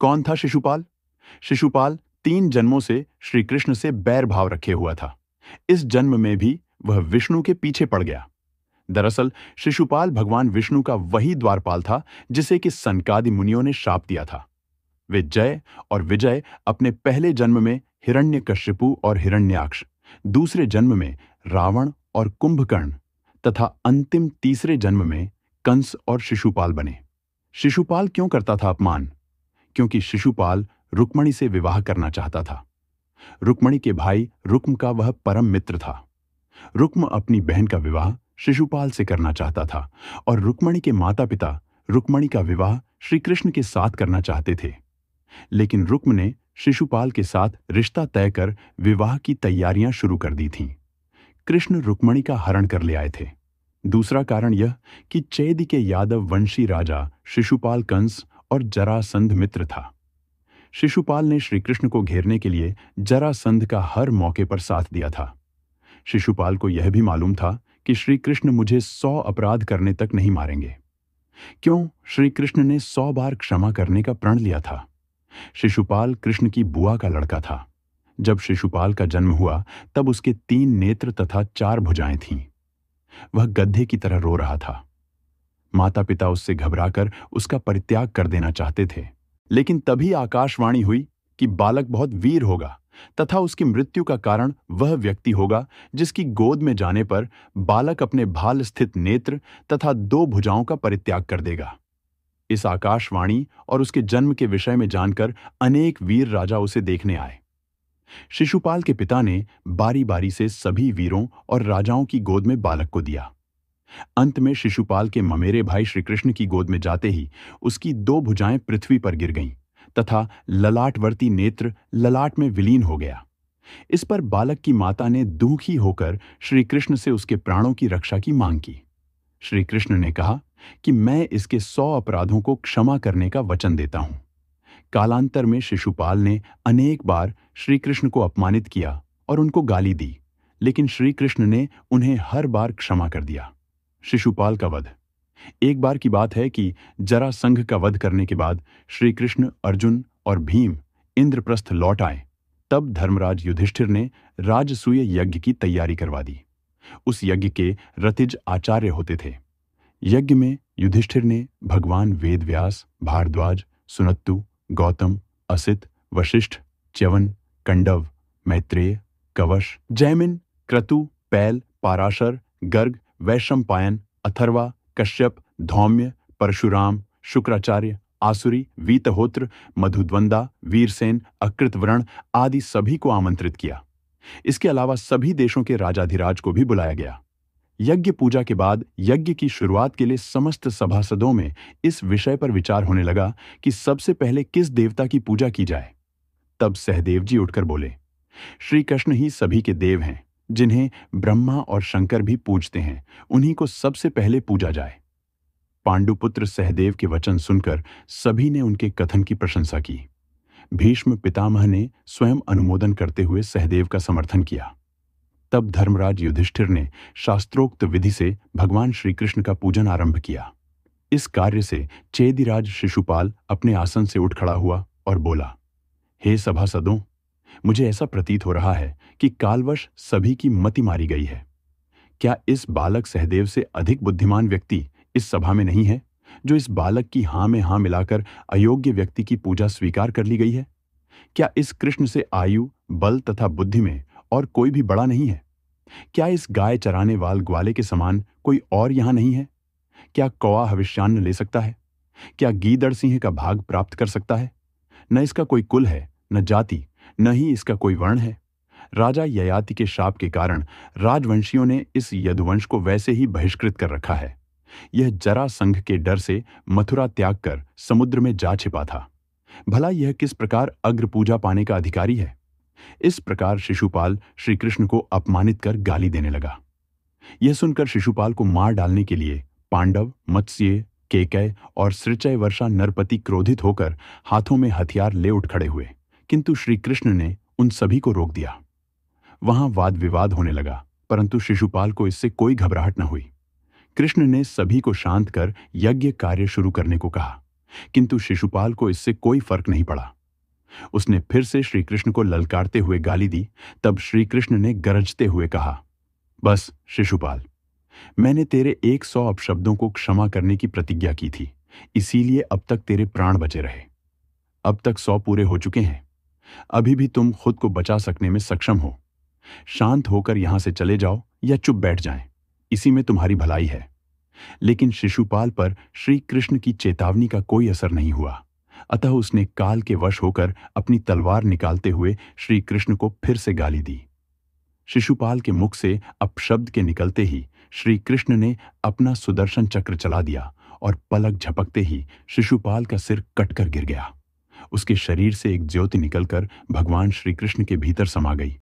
कौन था शिशुपाल शिशुपाल तीन जन्मों से श्री कृष्ण से बैर भाव रखे हुआ था इस जन्म में भी वह विष्णु के पीछे पड़ गया दरअसल शिशुपाल भगवान विष्णु का वही द्वारपाल था जिसे कि सनकादि मुनियों ने श्राप दिया था वे जय और विजय अपने पहले जन्म में कश्यपु और हिरण्याक्ष दूसरे जन्म में रावण और कुंभकर्ण तथा अंतिम तीसरे जन्म में कंस और शिशुपाल बने शिशुपाल क्यों करता था अपमान क्योंकि शिशुपाल रुक्मणी से विवाह करना चाहता था रुक्मणी के भाई रुक्म का वह परम मित्र था रुक्म अपनी बहन का विवाह शिशुपाल से करना चाहता था और रुक्मणी के माता पिता रुक्मणी का विवाह श्रीकृष्ण के साथ करना चाहते थे लेकिन रुक्म ने शिशुपाल के साथ रिश्ता तय कर विवाह की तैयारियां शुरू कर दी थीं कृष्ण रुक्मणी का हरण कर ले आए थे दूसरा कारण यह कि चैदी के यादव वंशी राजा शिशुपाल कंस और जरासंध मित्र था शिशुपाल ने श्रीकृष्ण को घेरने के लिए जरासंध का हर मौके पर साथ दिया था शिशुपाल को यह भी मालूम था कि श्रीकृष्ण मुझे सौ अपराध करने तक नहीं मारेंगे क्यों श्रीकृष्ण ने सौ बार क्षमा करने का प्रण लिया था शिशुपाल कृष्ण की बुआ का लड़का था जब शिशुपाल का जन्म हुआ तब उसके तीन नेत्र तथा चार भुजाएं थीं वह गधे की तरह रो रहा था माता पिता उससे घबराकर उसका परित्याग कर देना चाहते थे लेकिन तभी आकाशवाणी हुई कि बालक बहुत वीर होगा तथा उसकी मृत्यु का कारण वह व्यक्ति होगा जिसकी गोद में जाने पर बालक अपने भाल स्थित नेत्र तथा दो भुजाओं का परित्याग कर देगा इस आकाशवाणी और उसके जन्म के विषय में जानकर अनेक वीर राजा उसे देखने आए शिशुपाल के पिता ने बारी बारी से सभी वीरों और राजाओं की गोद में बालक को दिया अंत में शिशुपाल के ममेरे भाई श्रीकृष्ण की गोद में जाते ही उसकी दो भुजाएं पृथ्वी पर गिर गईं तथा ललाटवर्ती नेत्र ललाट में विलीन हो गया इस पर बालक की माता ने दुखी होकर श्रीकृष्ण से उसके प्राणों की रक्षा की मांग की श्रीकृष्ण ने कहा कि मैं इसके सौ अपराधों को क्षमा करने का वचन देता हूं कालांतर में शिशुपाल ने अनेक बार श्रीकृष्ण को अपमानित किया और उनको गाली दी लेकिन श्रीकृष्ण ने उन्हें हर बार क्षमा कर दिया शिशुपाल का वध एक बार की बात है कि जरा संघ का वध करने के बाद श्री कृष्ण अर्जुन और भीम इंद्रप्रस्थ लौट आए तब धर्मराज युधिष्ठिर ने राजसूय यज्ञ की तैयारी करवा दी उस यज्ञ के रतिज आचार्य होते थे यज्ञ में युधिष्ठिर ने भगवान वेदव्यास भारद्वाज सुनत्तु गौतम असित वशिष्ठ च्यवन कंडव मैत्रेय कवश जैमिन क्रतु पैल पाराशर गर्ग पायन अथर्वा कश्यप धौम्य परशुराम शुक्राचार्य आसुरी वीतहोत्र मधुद्वंदा वीरसेन अकृतव्रण आदि सभी को आमंत्रित किया इसके अलावा सभी देशों के राजाधिराज को भी बुलाया गया यज्ञ पूजा के बाद यज्ञ की शुरुआत के लिए समस्त सभासदों में इस विषय पर विचार होने लगा कि सबसे पहले किस देवता की पूजा की जाए तब सहदेव जी उठकर बोले श्री कृष्ण ही सभी के देव हैं जिन्हें ब्रह्मा और शंकर भी पूजते हैं उन्हीं को सबसे पहले पूजा जाए पांडुपुत्र सहदेव के वचन सुनकर सभी ने उनके कथन की प्रशंसा की भीष्म पितामह ने स्वयं अनुमोदन करते हुए सहदेव का समर्थन किया तब धर्मराज युधिष्ठिर ने शास्त्रोक्त विधि से भगवान श्रीकृष्ण का पूजन आरंभ किया इस कार्य से चेदिराज शिशुपाल अपने आसन से उठ खड़ा हुआ और बोला हे सभासदों मुझे ऐसा प्रतीत हो रहा है कि कालवश सभी की मति मारी गई है क्या इस बालक सहदेव से अधिक बुद्धिमान व्यक्ति इस सभा में नहीं है जो इस बालक की हां में हाँ मिलाकर अयोग्य व्यक्ति की पूजा स्वीकार कर ली गई है क्या इस कृष्ण से आयु बल तथा बुद्धि में और कोई भी बड़ा नहीं है क्या इस गाय चराने वाल ग्वाले के समान कोई और यहां नहीं है क्या कौआ हविष्यान्न ले सकता है क्या गीदड़ सिंह का भाग प्राप्त कर सकता है न इसका कोई कुल है न जाति न ही इसका कोई वर्ण है राजा ययाति के शाप के कारण राजवंशियों ने इस यदुवंश को वैसे ही बहिष्कृत कर रखा है यह जरा संघ के डर से मथुरा त्याग कर समुद्र में जा छिपा था भला यह किस प्रकार अग्र पूजा पाने का अधिकारी है इस प्रकार शिशुपाल श्रीकृष्ण को अपमानित कर गाली देने लगा यह सुनकर शिशुपाल को मार डालने के लिए पांडव मत्स्य केकय और सृचय वर्षा नरपति क्रोधित होकर हाथों में हथियार ले उठ खड़े हुए किंतु श्री कृष्ण ने उन सभी को रोक दिया वहां वाद विवाद होने लगा परंतु शिशुपाल को इससे कोई घबराहट न हुई कृष्ण ने सभी को शांत कर यज्ञ कार्य शुरू करने को कहा किंतु शिशुपाल को इससे कोई फर्क नहीं पड़ा उसने फिर से श्री कृष्ण को ललकारते हुए गाली दी तब श्री कृष्ण ने गरजते हुए कहा बस शिशुपाल मैंने तेरे एक सौ अपशब्दों को क्षमा करने की प्रतिज्ञा की थी इसीलिए अब तक तेरे प्राण बचे रहे अब तक सौ पूरे हो चुके हैं अभी भी तुम खुद को बचा सकने में सक्षम हो शांत होकर यहां से चले जाओ या चुप बैठ जाए इसी में तुम्हारी भलाई है लेकिन शिशुपाल पर श्री कृष्ण की चेतावनी का कोई असर नहीं हुआ अतः उसने काल के वश होकर अपनी तलवार निकालते हुए श्री कृष्ण को फिर से गाली दी शिशुपाल के मुख से अपशब्द के निकलते ही श्री कृष्ण ने अपना सुदर्शन चक्र चला दिया और पलक झपकते ही शिशुपाल का सिर कटकर गिर गया उसके शरीर से एक ज्योति निकलकर भगवान श्री कृष्ण के भीतर समा गई